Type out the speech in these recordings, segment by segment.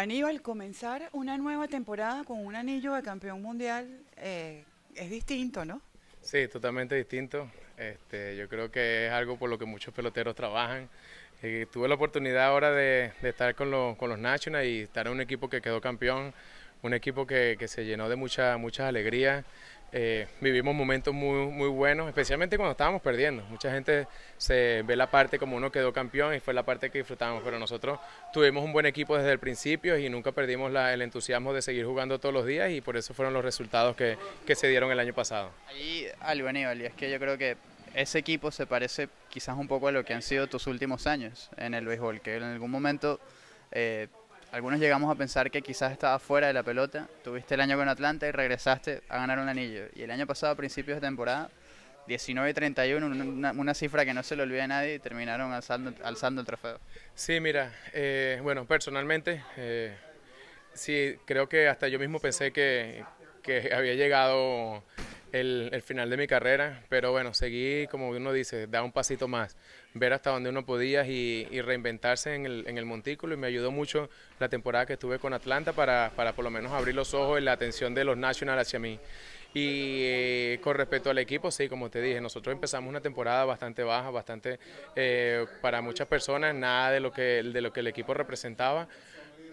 Aníbal, comenzar una nueva temporada con un anillo de campeón mundial eh, es distinto, ¿no? Sí, totalmente distinto. Este, yo creo que es algo por lo que muchos peloteros trabajan. Eh, tuve la oportunidad ahora de, estar con, los Nationals y estar en un equipo que quedó campeón, un equipo que, se llenó de mucha, muchas alegrías. Eh, vivimos momentos muy, muy buenos, especialmente cuando estábamos perdiendo. Mucha gente se ve la parte como uno quedó campeón y fue la parte que disfrutamos, pero nosotros tuvimos un buen equipo desde el principio y nunca perdimos el entusiasmo de seguir jugando todos los días y por eso fueron los resultados que, se dieron el año pasado. Allí algo, y es que yo creo que ese equipo se parece quizás un poco a lo que han sido tus últimos años en el béisbol, que en algún momento... Eh, algunos llegamos a pensar que quizás estaba fuera de la pelota, tuviste el año con Atlanta y regresaste a ganar un anillo. Y el año pasado, a principios de temporada, 19 y 31, una, cifra que no se le olvida a nadie, y terminaron alzando, alzando el trofeo. Sí, mira, eh, bueno, personalmente, eh, sí, creo que hasta yo mismo pensé que había llegado el, final de mi carrera, pero bueno, seguí, como uno dice, da un pasito más, ver hasta donde uno podía y, reinventarse en el, montículo y me ayudó mucho la temporada que estuve con Atlanta para, por lo menos abrir los ojos y la atención de los Nationals hacia mí. Y eh, con respecto al equipo, sí, como te dije, nosotros empezamos una temporada bastante baja, bastante eh, para muchas personas, nada de lo que, de lo que el equipo representaba.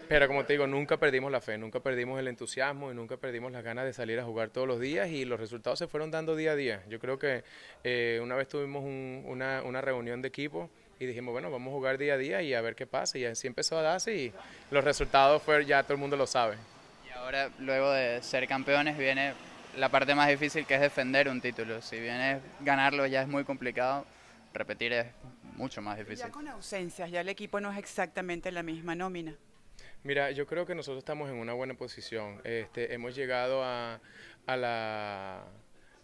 Pero como te digo, nunca perdimos la fe, nunca perdimos el entusiasmo y nunca perdimos las ganas de salir a jugar todos los días y los resultados se fueron dando día a día. Yo creo que eh, una vez tuvimos una, reunión de equipo y dijimos, bueno, vamos a jugar día a día y a ver qué pasa. Y así empezó a darse y los resultados fue, ya todo el mundo lo sabe. Y ahora, luego de ser campeones, viene la parte más difícil que es defender un título. Si es ganarlo ya es muy complicado, repetir es mucho más difícil. Ya con ausencias, ya el equipo no es exactamente la misma nómina. Mira, yo creo que nosotros estamos en una buena posición. Este, hemos llegado a, la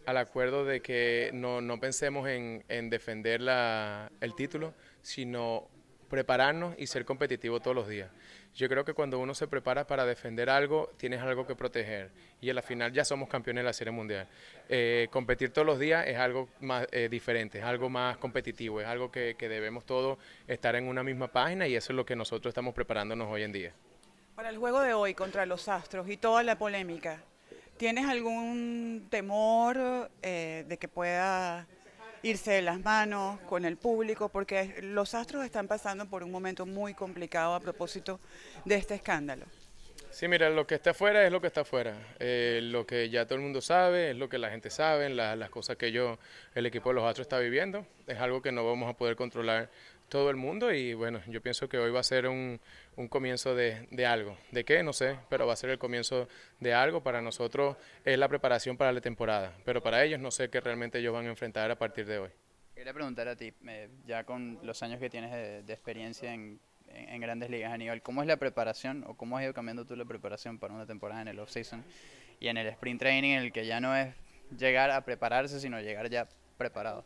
al acuerdo de que no, no pensemos en, en defender la, el título, sino prepararnos y ser competitivo todos los días. Yo creo que cuando uno se prepara para defender algo, tienes algo que proteger. Y en la final ya somos campeones de la Serie Mundial. Eh, competir todos los días es algo más eh, diferente, es algo más competitivo, es algo que, debemos todos estar en una misma página y eso es lo que nosotros estamos preparándonos hoy en día. Para el juego de hoy contra los Astros y toda la polémica, ¿tienes algún temor eh, de que pueda irse de las manos con el público, porque los astros están pasando por un momento muy complicado a propósito de este escándalo. Sí, mira, lo que está afuera es lo que está afuera. Eh, lo que ya todo el mundo sabe, es lo que la gente sabe, las cosas que yo, el equipo de los Astros está viviendo. Es algo que no vamos a poder controlar todo el mundo y bueno, yo pienso que hoy va a ser un, un comienzo de, de, algo. ¿De qué? No sé, pero va a ser el comienzo de algo. Para nosotros es la preparación para la temporada, pero para ellos no sé qué realmente ellos van a enfrentar a partir de hoy. Quería preguntar a ti, eh, ya con los años que tienes de, experiencia en, grandes ligas, a nivel ¿cómo es la preparación o cómo has ido cambiando tú la preparación para una temporada en el off-season y en el sprint training en el que ya no es llegar a prepararse, sino llegar ya preparado?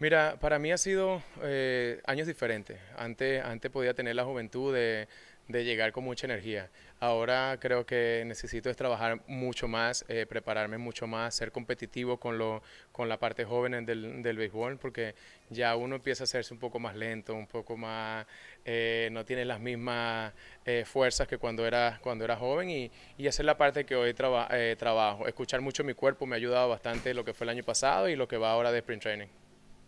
Mira, para mí ha sido eh, años diferentes. Antes, antes podía tener la juventud de, llegar con mucha energía. Ahora creo que necesito es trabajar mucho más, eh, prepararme mucho más, ser competitivo con, lo, con la parte joven del, del, béisbol, porque ya uno empieza a hacerse un poco más lento, un poco más, eh, no tiene las mismas fuerzas que cuando era, cuando era joven y, y esa es la parte que hoy trabajo. Escuchar mucho mi cuerpo me ha ayudado bastante lo que fue el año pasado y lo que va ahora de sprint training.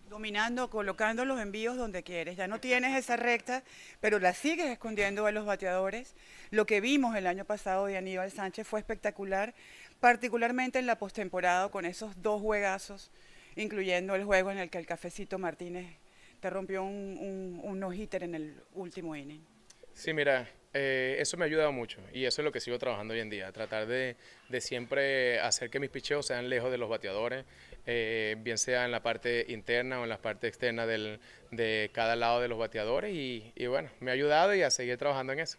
Dominando, colocando los envíos donde quieres. Ya no tienes esa recta, pero la sigues escondiendo a los bateadores. Lo que vimos el año pasado de Aníbal Sánchez fue espectacular, particularmente en la postemporada con esos dos juegazos, incluyendo el juego en el que el cafecito Martínez te rompió un, un, no-hitter en el último inning. Sí, mira, eh, eso me ha ayudado mucho y eso es lo que sigo trabajando hoy en día, tratar de, siempre hacer que mis picheos sean lejos de los bateadores, eh, bien sea en la parte interna o en la parte externa del, de cada lado de los bateadores y, y bueno, me ha ayudado y a seguir trabajando en eso.